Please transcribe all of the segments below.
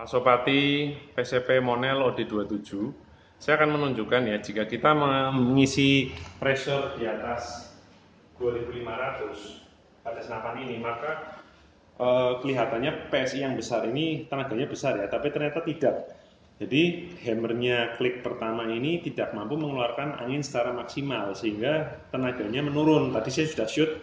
Pasopati PCP Monel OD27 saya akan menunjukkan ya jika kita mengisi pressure di atas 2500 pada senapan ini maka e, kelihatannya PSI yang besar ini tenaganya besar ya tapi ternyata tidak jadi hammernya klik pertama ini tidak mampu mengeluarkan angin secara maksimal sehingga tenaganya menurun tadi saya sudah shoot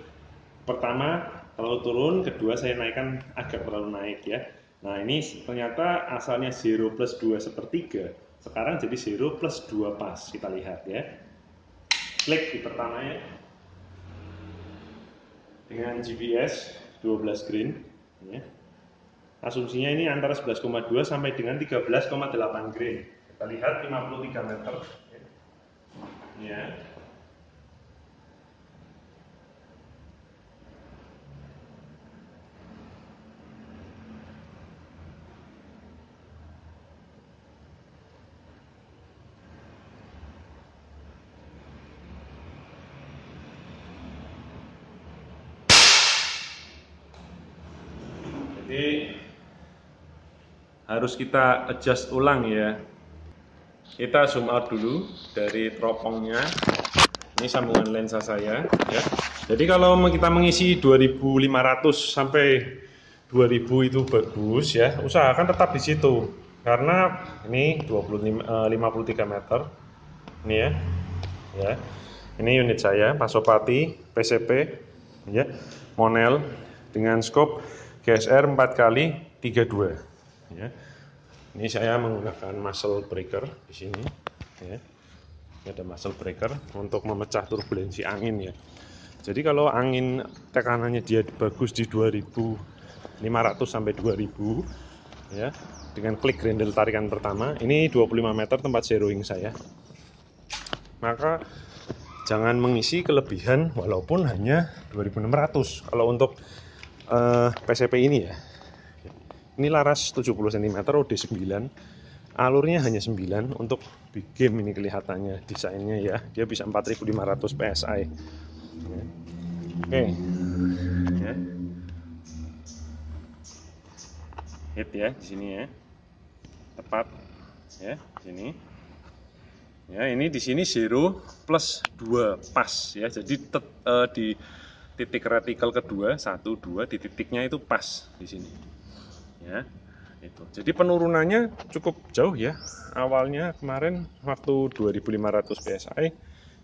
pertama terlalu turun kedua saya naikkan agak terlalu naik ya Nah ini ternyata asalnya 0 plus 2 sepertiga, sekarang jadi 0 plus 2 pas, kita lihat ya. Klik di pertamanya, dengan GPS 12 green. Ya. Asumsinya ini antara 11,2 sampai dengan 13,8 green. Kita lihat 53 meter. Ya. ya. Jadi harus kita adjust ulang ya. Kita zoom out dulu dari teropongnya. Ini sambungan lensa saya ya. Jadi kalau kita mengisi 2500 sampai 2000 itu bagus ya. Usahakan tetap di situ karena ini 25 53 eh, meter. Ini ya. Ya. Ini unit saya Pasopati PCP ya. Monel dengan scope GSR 4 kali 32 ya. Ini saya menggunakan muscle breaker di sini ya. Ini ada muscle breaker untuk memecah turbulensi angin ya. Jadi kalau angin tekanannya dia bagus di 2500 sampai 2000 ya dengan klik grendel tarikan pertama ini 25 meter tempat zeroing saya maka jangan mengisi kelebihan walaupun hanya 2600 kalau untuk uh, eh, PCP ini ya ini laras 70 cm OD 9 alurnya hanya 9 untuk big game ini kelihatannya desainnya ya dia bisa 4500 PSI oke okay. ya. hit ya di sini ya tepat ya di sini ya ini di sini 0 plus 2 pas ya jadi tet, uh, di titik retikel kedua satu dua di titiknya itu pas di sini ya itu jadi penurunannya cukup jauh ya awalnya kemarin waktu 2500 psi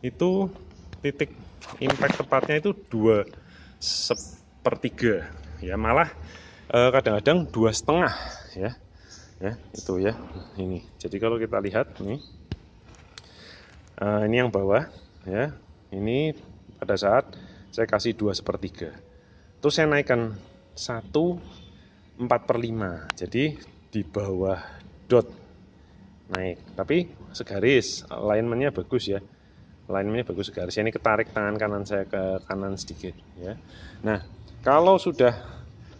itu titik impact tepatnya itu dua sepertiga ya malah e, kadang-kadang dua setengah ya ya itu ya ini jadi kalau kita lihat nih eh, ini yang bawah ya ini pada saat saya kasih dua sepertiga terus saya naikkan satu empat per lima jadi di bawah dot naik tapi segaris alignmentnya bagus ya alignmentnya bagus segaris ini ketarik tangan kanan saya ke kanan sedikit ya nah kalau sudah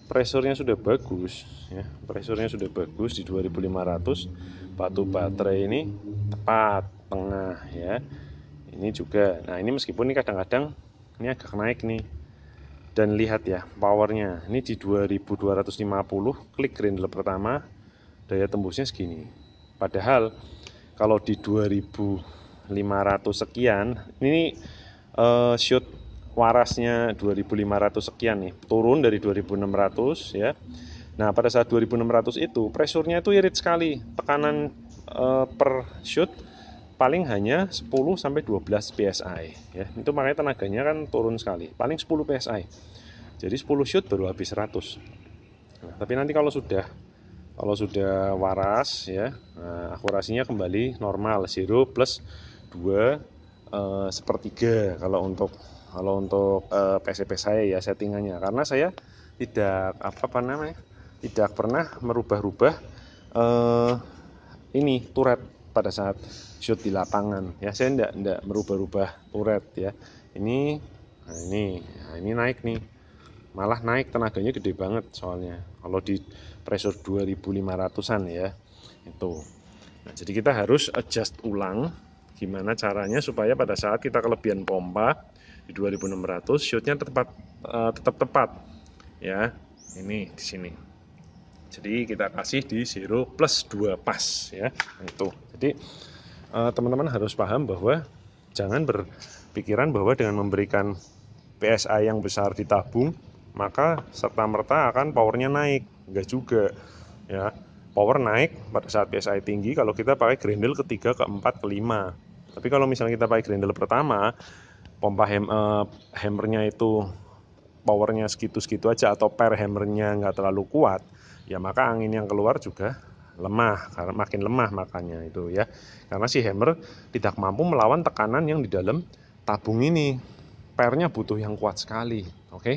pressurnya sudah bagus ya pressurnya sudah bagus di 2500 batu baterai ini tepat tengah ya ini juga nah ini meskipun ini kadang-kadang ini agak naik nih dan lihat ya powernya ini di 2250 klik grindle pertama daya tembusnya segini padahal kalau di 2500 sekian ini uh, shoot warasnya 2500 sekian nih turun dari 2600 ya nah pada saat 2600 itu pressure-nya itu irit sekali tekanan uh, per shoot paling hanya 10 sampai 12 psi ya. Itu makanya tenaganya kan turun sekali, paling 10 psi. Jadi 10 shoot baru habis 100. Nah, tapi nanti kalau sudah kalau sudah waras ya, nah, akurasinya kembali normal 0 plus 2 eh, sepertiga kalau untuk kalau untuk eh, PCP saya ya settingannya karena saya tidak apa, apa namanya tidak pernah merubah-rubah eh, ini turret pada saat shoot di lapangan ya saya tidak tidak merubah-rubah uret ya ini nah ini nah ini naik nih malah naik tenaganya gede banget soalnya kalau di pressure 2500an ya itu nah jadi kita harus adjust ulang gimana caranya supaya pada saat kita kelebihan pompa di 2600 shootnya tepat uh, tetap tepat ya ini di sini jadi kita kasih di 0 plus 2 pas ya nah, itu jadi eh, teman-teman harus paham bahwa jangan berpikiran bahwa dengan memberikan PSI yang besar ditabung maka serta merta akan powernya naik enggak juga ya power naik pada saat PSI tinggi kalau kita pakai grendel ketiga keempat kelima tapi kalau misalnya kita pakai grendel pertama pompa hem, eh, hammernya itu powernya segitu-segitu aja atau per hammernya nggak terlalu kuat ya maka angin yang keluar juga lemah karena makin lemah makanya itu ya karena si hammer tidak mampu melawan tekanan yang di dalam tabung ini pernya butuh yang kuat sekali oke okay?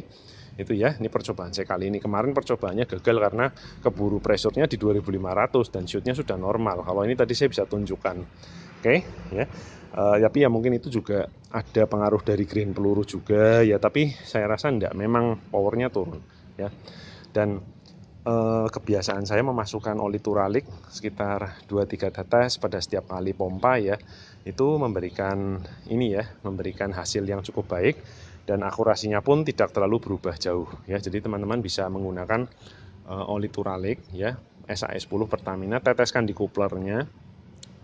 itu ya ini percobaan saya kali ini kemarin percobaannya gagal karena keburu pressure-nya di 2500 dan shootnya sudah normal kalau ini tadi saya bisa tunjukkan oke okay? ya uh, tapi ya mungkin itu juga ada pengaruh dari green peluru juga ya tapi saya rasa enggak memang powernya turun ya dan Eh, kebiasaan saya memasukkan oli turalik sekitar 2-3 tetes pada setiap kali pompa ya itu memberikan ini ya memberikan hasil yang cukup baik dan akurasinya pun tidak terlalu berubah jauh ya jadi teman-teman bisa menggunakan uh, oli turalik ya SA10 Pertamina teteskan di kuplernya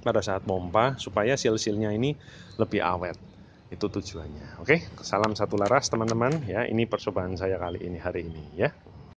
pada saat pompa supaya sil-silnya ini lebih awet itu tujuannya oke salam satu laras teman-teman ya ini percobaan saya kali ini hari ini ya